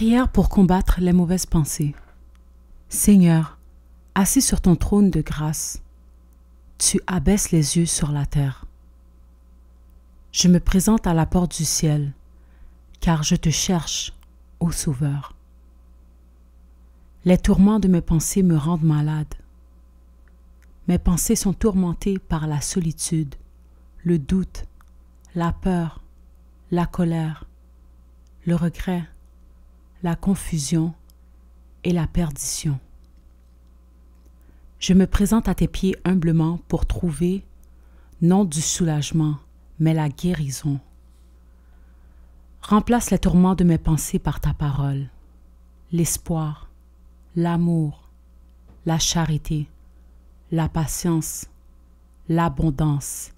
Prière pour combattre les mauvaises pensées. Seigneur, assis sur ton trône de grâce, tu abaisses les yeux sur la terre. Je me présente à la porte du ciel, car je te cherche, ô Sauveur. Les tourments de mes pensées me rendent malade. Mes pensées sont tourmentées par la solitude, le doute, la peur, la colère, le regret, la confusion et la perdition. Je me présente à tes pieds humblement pour trouver, non du soulagement, mais la guérison. Remplace les tourments de mes pensées par ta parole, l'espoir, l'amour, la charité, la patience, l'abondance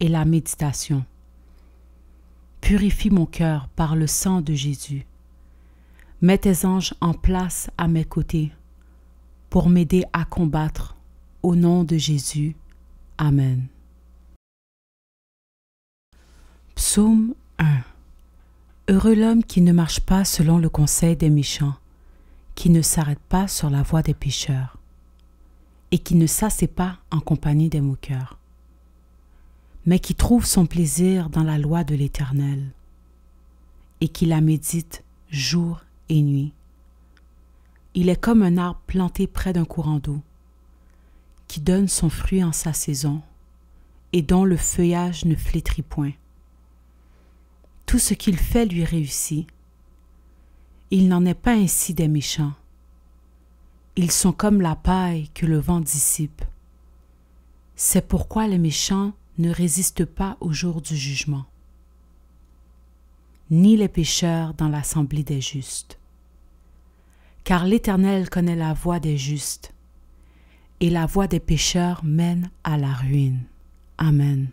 et la méditation. Purifie mon cœur par le sang de Jésus Mets tes anges en place à mes côtés pour m'aider à combattre. Au nom de Jésus. Amen. Psaume 1 Heureux l'homme qui ne marche pas selon le conseil des méchants, qui ne s'arrête pas sur la voie des pécheurs, et qui ne s'assied pas en compagnie des moqueurs, mais qui trouve son plaisir dans la loi de l'Éternel, et qui la médite jour et nuit. Il est comme un arbre planté près d'un courant d'eau, qui donne son fruit en sa saison, et dont le feuillage ne flétrit point. Tout ce qu'il fait lui réussit. Il n'en est pas ainsi des méchants. Ils sont comme la paille que le vent dissipe. C'est pourquoi les méchants ne résistent pas au jour du jugement ni les pécheurs dans l'assemblée des justes. Car l'Éternel connaît la voie des justes, et la voie des pécheurs mène à la ruine. Amen.